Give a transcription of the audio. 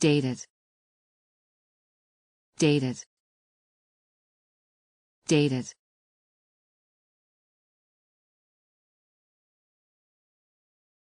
dated dated dated